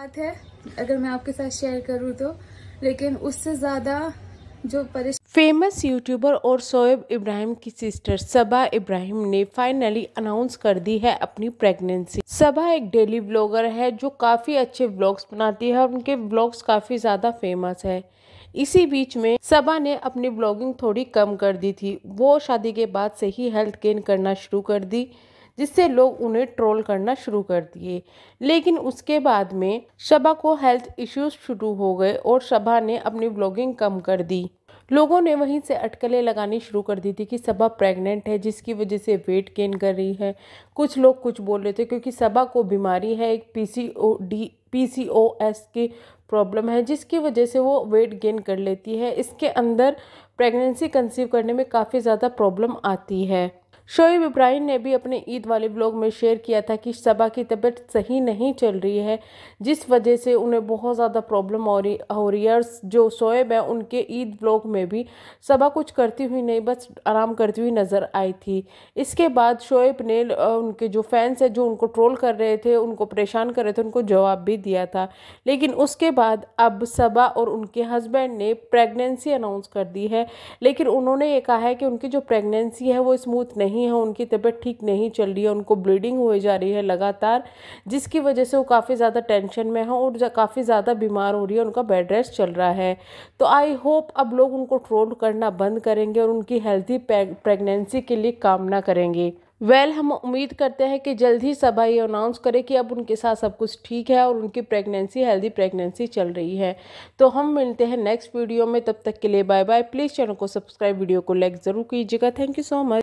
बात है अगर मैं आपके साथ शेयर करूँ तो लेकिन उससे ज़्यादा जो परेश फेमस यूट्यूबर और सोएब इब्राहिम की सिस्टर सबा इब्राहिम ने फाइनली अनाउंस कर दी है अपनी प्रेगनेंसी सबा एक डेली ब्लॉगर है जो काफ़ी अच्छे ब्लॉग्स बनाती है और उनके ब्लॉग्स काफ़ी ज़्यादा फेमस है इसी बीच में सबा ने अपनी ब्लॉगिंग थोड़ी कम कर दी थी वो शादी के बाद से ही हेल्थ गेन करना शुरू कर दी जिससे लोग उन्हें ट्रोल करना शुरू कर दिए लेकिन उसके बाद में शबा को हेल्थ इश्यूज शुरू हो गए और शबा ने अपनी ब्लॉगिंग कम कर दी लोगों ने वहीं से अटकलें लगानी शुरू कर दी थी कि सबा प्रेग्नेंट है जिसकी वजह से वेट गेन कर रही है कुछ लोग कुछ बोल रहे थे क्योंकि सबा को बीमारी है एक पीसीओडी पीसीओएस की प्रॉब्लम है जिसकी वजह से वो वेट गेन कर लेती है इसके अंदर प्रेगनेंसी कंसीव करने में काफ़ी ज़्यादा प्रॉब्लम आती है शोएब इब्राहिम ने भी अपने ईद वाले ब्लॉग में शेयर किया था कि सबा की तबीयत सही नहीं चल रही है जिस वजह से उन्हें बहुत ज़्यादा प्रॉब्लम हो रही हो रही है और जो शोएब है उनके ईद ब्लॉग में भी सबा कुछ करती हुई नहीं बस आराम करती हुई नज़र आई थी इसके बाद शोएब ने उनके जो फैंस हैं जो उनको ट्रोल कर रहे थे उनको परेशान कर रहे थे उनको जवाब भी दिया था लेकिन उसके बाद अब सबा और उनके हस्बैंड ने प्रेगनेंसी अनाउंस कर दी है लेकिन उन्होंने ये कहा है कि उनकी जो प्रेगनेंसी है वो स्मूथ नहीं नहीं है उनकी तबीयत ठीक नहीं चल रही है उनको ब्लीडिंग हो जा रही है लगातार जिसकी वजह से वो काफ़ी ज़्यादा टेंशन में है और काफ़ी ज़्यादा बीमार हो रही है उनका बेड रेस्ट चल रहा है तो आई होप अब लोग उनको ट्रोल करना बंद करेंगे और उनकी हेल्थी प्रेगनेंसी के लिए कामना करेंगे वेल well, हम उम्मीद करते हैं कि जल्द ही सभा ये अनाउंस करे कि अब उनके साथ सब कुछ ठीक है और उनकी प्रेगनेंसी हेल्दी प्रेगनेंसी चल रही है तो हम मिलते हैं नेक्स्ट वीडियो में तब तक के लिए बाय बाय प्लीज़ चैनल को सब्सक्राइब वीडियो को लाइक ज़रूर कीजिएगा थैंक यू सो मच